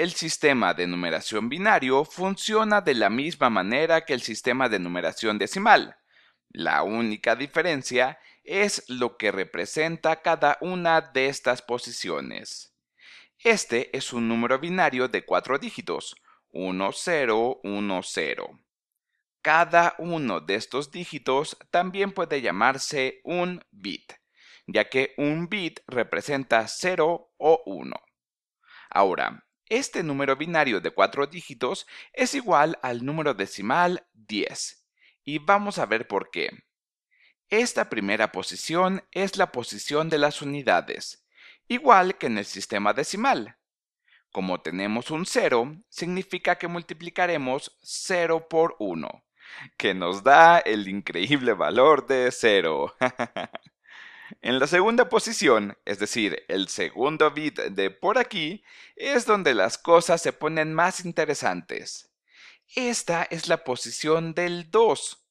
El sistema de numeración binario funciona de la misma manera que el sistema de numeración decimal. La única diferencia es lo que representa cada una de estas posiciones. Este es un número binario de cuatro dígitos, 1010. Cada uno de estos dígitos también puede llamarse un bit, ya que un bit representa 0 o 1. Ahora, este número binario de cuatro dígitos es igual al número decimal 10. Y vamos a ver por qué. Esta primera posición es la posición de las unidades, igual que en el sistema decimal. Como tenemos un 0, significa que multiplicaremos 0 por 1, que nos da el increíble valor de 0. En la segunda posición, es decir, el segundo bit de por aquí, es donde las cosas se ponen más interesantes. Esta es la posición del 2.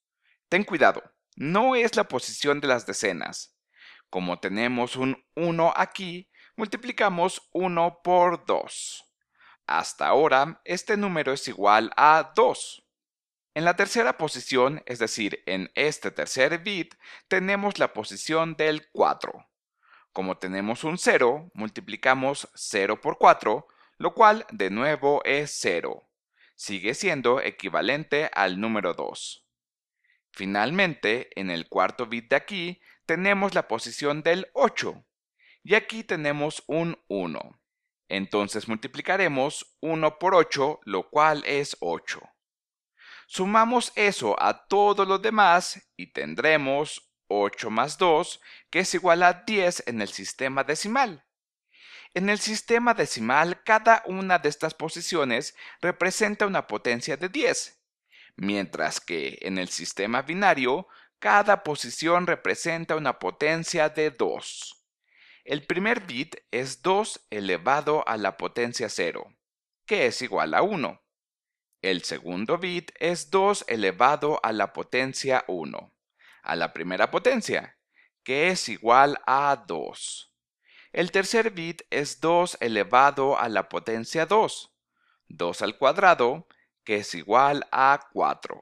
Ten cuidado, no es la posición de las decenas. Como tenemos un 1 aquí, multiplicamos 1 por 2. Hasta ahora, este número es igual a 2. En la tercera posición, es decir, en este tercer bit, tenemos la posición del 4. Como tenemos un 0, multiplicamos 0 por 4, lo cual de nuevo es 0. Sigue siendo equivalente al número 2. Finalmente, en el cuarto bit de aquí, tenemos la posición del 8. Y aquí tenemos un 1. Entonces multiplicaremos 1 por 8, lo cual es 8. Sumamos eso a todo lo demás y tendremos 8 más 2, que es igual a 10 en el sistema decimal. En el sistema decimal, cada una de estas posiciones representa una potencia de 10, mientras que en el sistema binario, cada posición representa una potencia de 2. El primer bit es 2 elevado a la potencia 0, que es igual a 1. El segundo bit es 2 elevado a la potencia 1, a la primera potencia, que es igual a 2. El tercer bit es 2 elevado a la potencia 2, 2 al cuadrado, que es igual a 4.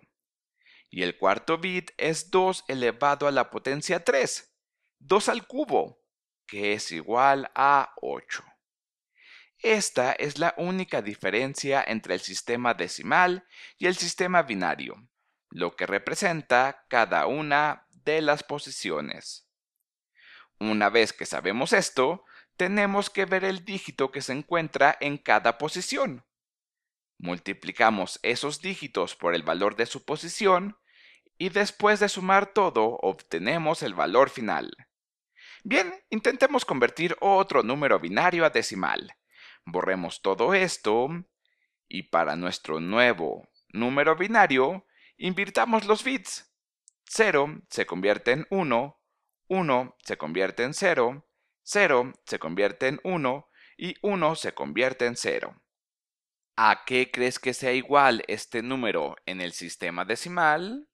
Y el cuarto bit es 2 elevado a la potencia 3, 2 al cubo, que es igual a 8. Esta es la única diferencia entre el sistema decimal y el sistema binario, lo que representa cada una de las posiciones. Una vez que sabemos esto, tenemos que ver el dígito que se encuentra en cada posición. Multiplicamos esos dígitos por el valor de su posición y después de sumar todo obtenemos el valor final. Bien, intentemos convertir otro número binario a decimal. Borremos todo esto y para nuestro nuevo número binario invirtamos los bits. 0 se convierte en 1, 1 se convierte en 0, 0 se convierte en 1 y 1 se convierte en 0. ¿A qué crees que sea igual este número en el sistema decimal?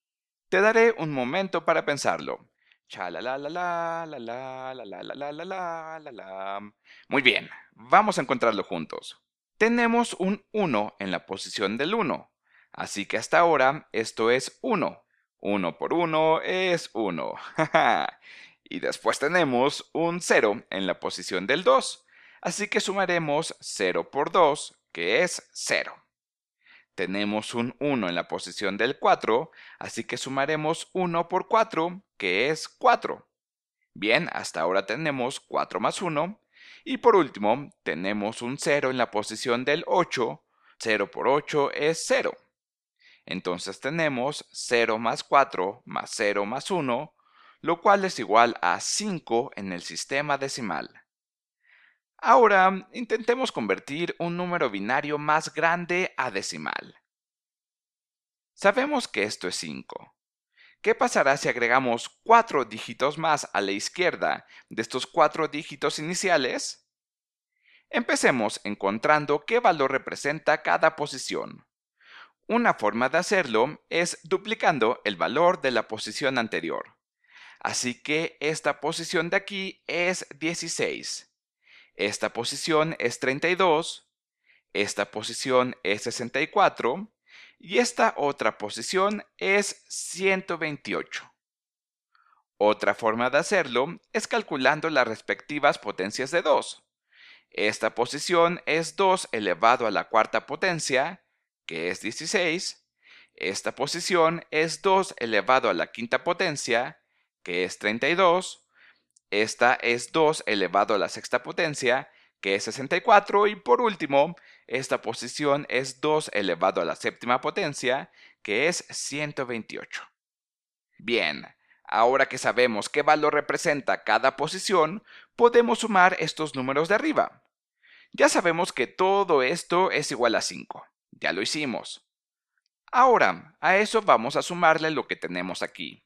Te daré un momento para pensarlo. Cha la la la la la la la la la la Muy bien, vamos a encontrarlo juntos. Tenemos un 1 en la posición del 1, así que hasta ahora esto es 1. 1 por 1 es 1. y después tenemos un 0 en la posición del 2, así que sumaremos 0 por 2, que es 0. Tenemos un 1 en la posición del 4, así que sumaremos 1 por 4, que es 4. Bien, hasta ahora tenemos 4 más 1. Y por último, tenemos un 0 en la posición del 8. 0 por 8 es 0. Entonces tenemos 0 más 4 más 0 más 1, lo cual es igual a 5 en el sistema decimal. Ahora intentemos convertir un número binario más grande a decimal. Sabemos que esto es 5. ¿Qué pasará si agregamos cuatro dígitos más a la izquierda de estos cuatro dígitos iniciales? Empecemos encontrando qué valor representa cada posición. Una forma de hacerlo es duplicando el valor de la posición anterior. Así que esta posición de aquí es 16. Esta posición es 32. Esta posición es 64. Y esta otra posición es 128. Otra forma de hacerlo es calculando las respectivas potencias de 2. Esta posición es 2 elevado a la cuarta potencia, que es 16. Esta posición es 2 elevado a la quinta potencia, que es 32. Esta es 2 elevado a la sexta potencia, que es 64, y por último, esta posición es 2 elevado a la séptima potencia, que es 128. Bien, ahora que sabemos qué valor representa cada posición, podemos sumar estos números de arriba. Ya sabemos que todo esto es igual a 5. Ya lo hicimos. Ahora, a eso vamos a sumarle lo que tenemos aquí.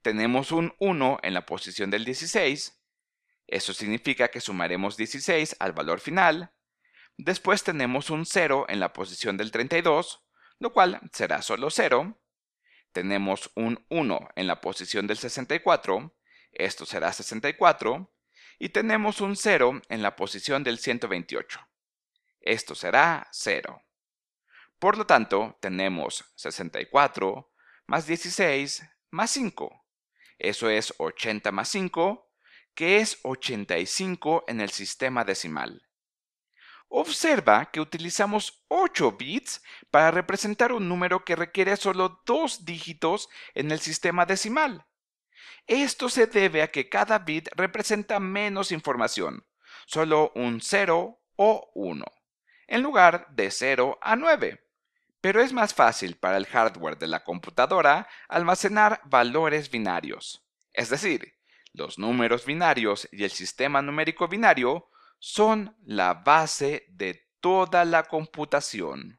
Tenemos un 1 en la posición del 16, eso significa que sumaremos 16 al valor final. Después tenemos un 0 en la posición del 32, lo cual será solo 0. Tenemos un 1 en la posición del 64, esto será 64. Y tenemos un 0 en la posición del 128. Esto será 0. Por lo tanto, tenemos 64 más 16 más 5. Eso es 80 más 5, que es 85 en el sistema decimal. Observa que utilizamos 8 bits para representar un número que requiere solo dos dígitos en el sistema decimal. Esto se debe a que cada bit representa menos información, solo un 0 o 1, en lugar de 0 a 9. Pero es más fácil para el hardware de la computadora almacenar valores binarios. Es decir, los números binarios y el sistema numérico binario son la base de toda la computación.